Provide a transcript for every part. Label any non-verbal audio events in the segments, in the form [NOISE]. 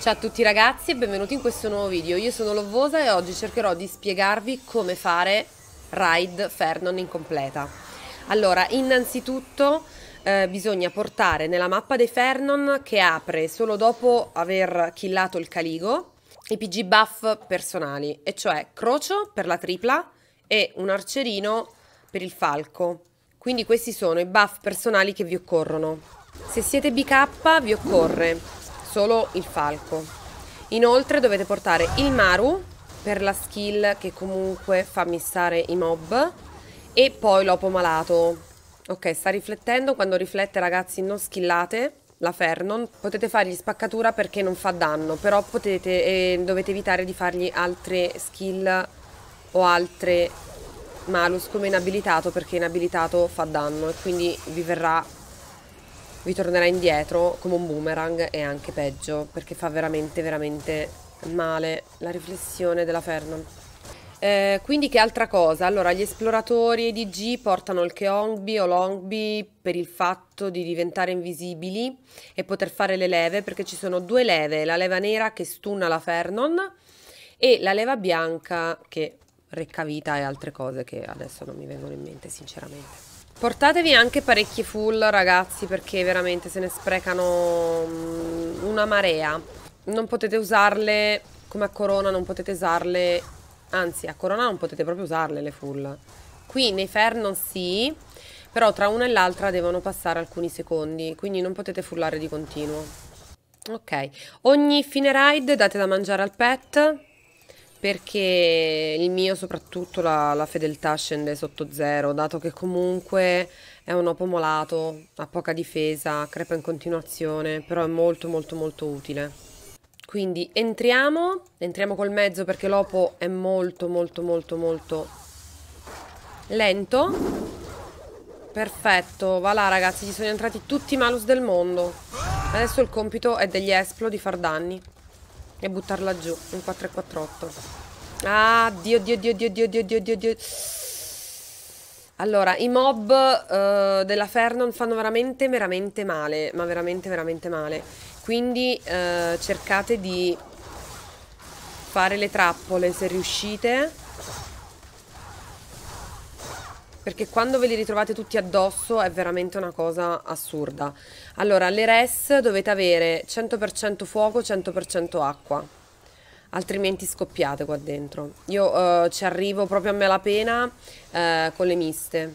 Ciao a tutti ragazzi e benvenuti in questo nuovo video, io sono Lovosa e oggi cercherò di spiegarvi come fare ride Fernon incompleta. Allora, innanzitutto eh, bisogna portare nella mappa dei Fernon che apre solo dopo aver killato il caligo i PG buff personali, e cioè crocio per la tripla e un arcerino per il falco. Quindi questi sono i buff personali che vi occorrono. Se siete BK vi occorre solo il falco. Inoltre dovete portare il Maru per la skill che comunque fa missare i mob e poi l'Opo Malato. Ok, sta riflettendo, quando riflette ragazzi non skillate la Fernon, potete fargli spaccatura perché non fa danno, però potete, eh, dovete evitare di fargli altre skill o altre malus come inabilitato perché inabilitato fa danno e quindi vi verrà vi tornerà indietro come un boomerang e anche peggio perché fa veramente veramente male la riflessione della Fernon. Eh, quindi che altra cosa? Allora, gli esploratori di G portano il Keongbi o Longbi per il fatto di diventare invisibili e poter fare le leve, perché ci sono due leve, la leva nera che stunna la Fernon e la leva bianca che recca vita e altre cose che adesso non mi vengono in mente sinceramente. Portatevi anche parecchi full ragazzi perché veramente se ne sprecano mm, una marea. Non potete usarle come a corona, non potete usarle, anzi a corona non potete proprio usarle le full. Qui nei Fernon sì, però tra una e l'altra devono passare alcuni secondi, quindi non potete fullare di continuo. Ok, ogni fine ride date da mangiare al pet perché il mio soprattutto la, la, fedeltà scende sotto zero, dato che comunque è un opo molato, ha poca difesa, crepa in continuazione, però è molto molto molto utile. Quindi entriamo, entriamo col mezzo perché l'opo è molto molto molto molto lento. Perfetto, va là ragazzi, ci sono entrati tutti i malus del mondo. Adesso il compito è degli esplo di far danni e buttarla giù, in 448. Ah, dio, dio, dio, dio, dio, dio, dio, dio, dio. Allora, i mob uh, della Fernon fanno veramente, veramente male, ma veramente, veramente male. Quindi uh, cercate di fare le trappole se riuscite perché quando ve li ritrovate tutti addosso è veramente una cosa assurda. Allora, le res dovete avere 100% fuoco, 100% acqua, altrimenti scoppiate qua dentro. Io eh, ci arrivo proprio a malapena eh, con le miste.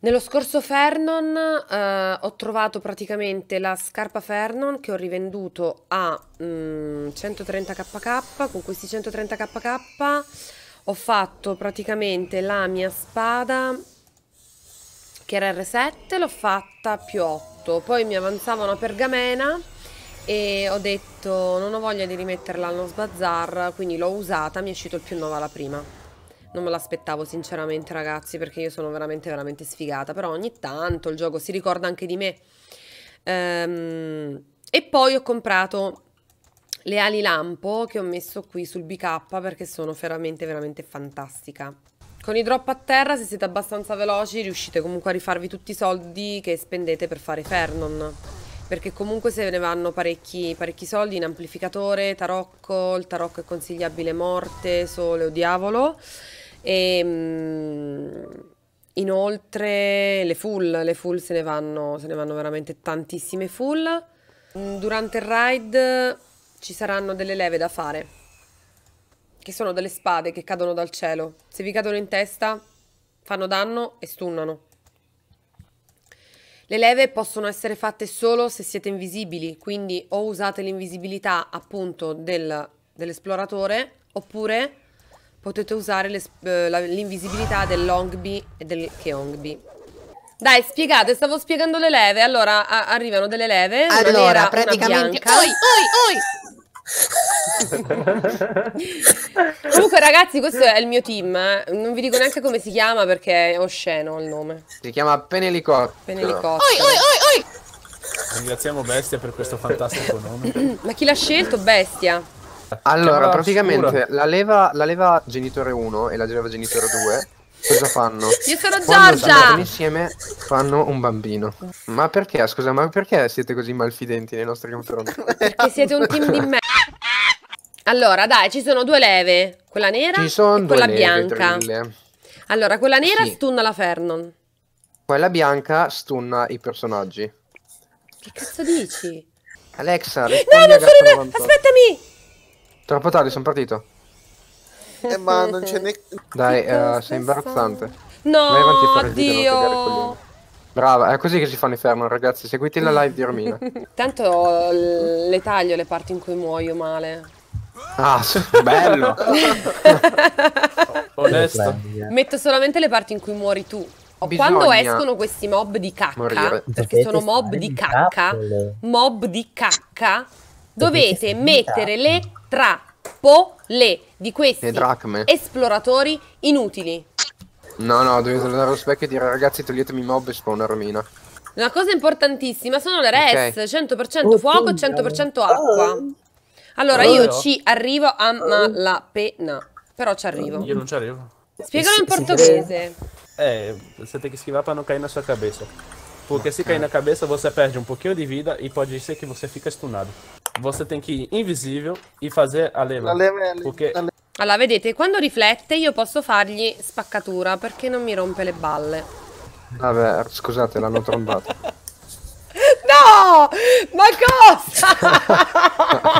Nello scorso Fernon eh, ho trovato praticamente la scarpa Fernon che ho rivenduto a mm, 130 kk, con questi 130 kk ho fatto praticamente la mia spada che era R7, l'ho fatta più 8, poi mi avanzava una pergamena e ho detto non ho voglia di rimetterla allo sbazzar, quindi l'ho usata, mi è uscito il più 9 alla prima. Non me l'aspettavo sinceramente ragazzi perché io sono veramente veramente sfigata, però ogni tanto il gioco si ricorda anche di me. Ehm, e poi ho comprato le ali lampo che ho messo qui sul BK perché sono veramente veramente fantastica. Con i drop a terra, se siete abbastanza veloci, riuscite comunque a rifarvi tutti i soldi che spendete per fare Fernon. Perché comunque se ne vanno parecchi, parecchi soldi in amplificatore, tarocco, il tarocco è consigliabile morte, sole o diavolo. E ehm, mh, inoltre le full, le full se ne vanno, se ne vanno veramente tantissime full. Durante il ride ci saranno delle leve da fare che sono delle spade che cadono dal cielo. Se vi cadono in testa, fanno danno e stunnano. Le leve possono essere fatte solo se siete invisibili, quindi o usate l'invisibilità appunto del, dell'esploratore, oppure potete usare eh, l'invisibilità dell'Ongbi e del Keongbi. Dai, spiegate, stavo spiegando le leve. Allora, arrivano delle leve. Allora, praticamente... Oi, oi, oi! [LAUGHS] Comunque, ragazzi, questo è il mio team. Eh. Non vi dico neanche come si chiama perché è osceno il nome. Si chiama Penelicottero. Penelicottero. Oi, oi, oi, oi! Ringraziamo Bestia per questo fantastico nome. [CLEARS THROAT] Ma chi l'ha scelto? Bestia. Allora, praticamente la leva, la leva genitore 1 e la leva genitore 2 cosa fanno? Io sono Giorgia! insieme fanno un bambino. Ma perché, scusa, ma perché siete così malfidenti nei nostri confronti? Perché siete un team di merda. [LAUGHS] Allora, dai, ci sono due leve. Quella nera e quella leve, bianca. Trille. Allora, quella nera sì. stunna la Fernon. Quella bianca stunna i personaggi. Che cazzo dici? Alexa, No, non sono... Una... Aspettami! Troppo tardi, sono partito. Eh, ma non c'è ne... Dai, uh, sei imbarazzante. No, oddio! Brava, è così che si fanno i fermo, ragazzi. Seguiti la live di Romina. [LAUGHS] Tanto le taglio le parti in cui muoio male. Ah, bello! [LAUGHS] Onesto. Eh. Metto solamente le parti in cui muori tu. Bisogna Quando escono questi mob di cacca, morire. perché dovete sono mob di cacca, trappole. mob di cacca, dovete, dovete mettere le trappole di questi esploratori inutili. No, no, dovete andare allo specchio e dire ragazzi toglietemi mob e spawner mina. Una cosa importantissima sono le res, okay. 100% fuoco, e 100% acqua. Oh. Allora, io ci arrivo a ehm. malapena, però ci arrivo. Io non ci arrivo. Spiegalo in portoghese. Eh, você tem que esquivar para não cair na sua cabeça. Perché se cair nella cabeça, você perde un pochino di vita e può essere che você fica stunado. Você tem que ir invisível e fazer a lema. A lema Porque... Allora, vedete, quando riflette io posso fargli spaccatura perché non mi rompe le balle. Vabbè, scusate, l'hanno trombato. [LAUGHS] no! Ma cosa? [LAUGHS]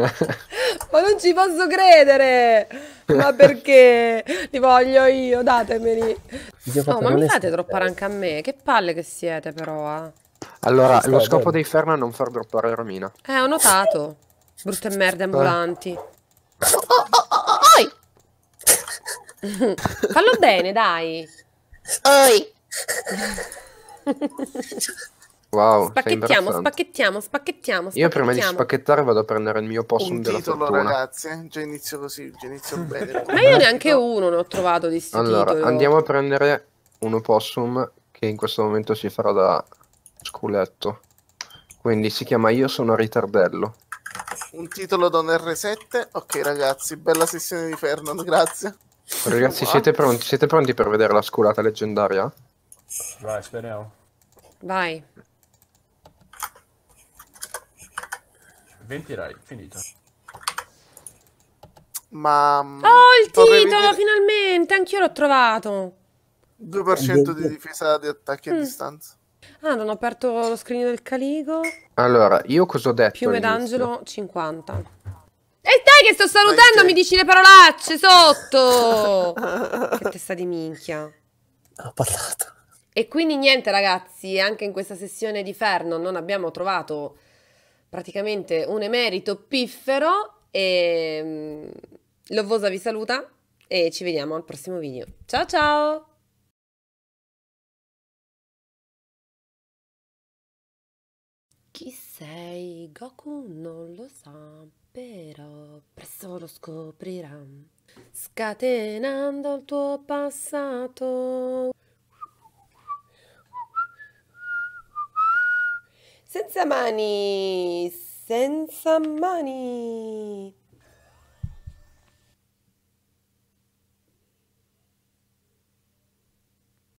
ma non ci posso credere! Ma perché? Li voglio io, datemeli. No, ma mi fate droppare anche a me? Che palle che siete però, eh. Allora, lo scopo dei ferm è non far droppare romina. Eh, ho notato. Brutte merde ambulanti. Oh, oh, oh, oi! Fallo bene, dai. Oi! Wow, spacchettiamo, spacchettiamo, spacchettiamo, spacchettiamo. Io prima di spacchettare vado a prendere il mio possum un della titolo, fortuna. ragazzi, eh? già inizio così, già inizio bene. [LAUGHS] Ma io neanche uno ne ho trovato di sti Allora, titolo. andiamo oh. a prendere un opossum che in questo momento si farà da sculetto. Quindi si chiama Io sono ritardello. Un titolo da un R7. Ok ragazzi, bella sessione di Fernand, grazie. Ragazzi, siete pronti? Siete pronti per vedere la sculata leggendaria? Vai, speriamo. Vai. 20 rai, finito. Ma... Mm, oh, il titolo, dire... finalmente! Anch'io l'ho trovato! 2% di difesa di attacchi mm. a distanza. Ah, non ho aperto lo screen del Caligo. Allora, io cosa ho detto? Piume d'Angelo, 50. E dai che sto salutando, che... mi dici le parolacce sotto! [LAUGHS] che testa di minchia. Ho parlato. E quindi niente ragazzi, anche in questa sessione di Ferno non abbiamo trovato praticamente un emerito piffero e mm, Lovosa vi saluta e ci vediamo al prossimo video. Ciao ciao! Chi sei? Goku non lo sa, però presto lo scoprirà. Scatenando il tuo passato. Send some money. Send some money.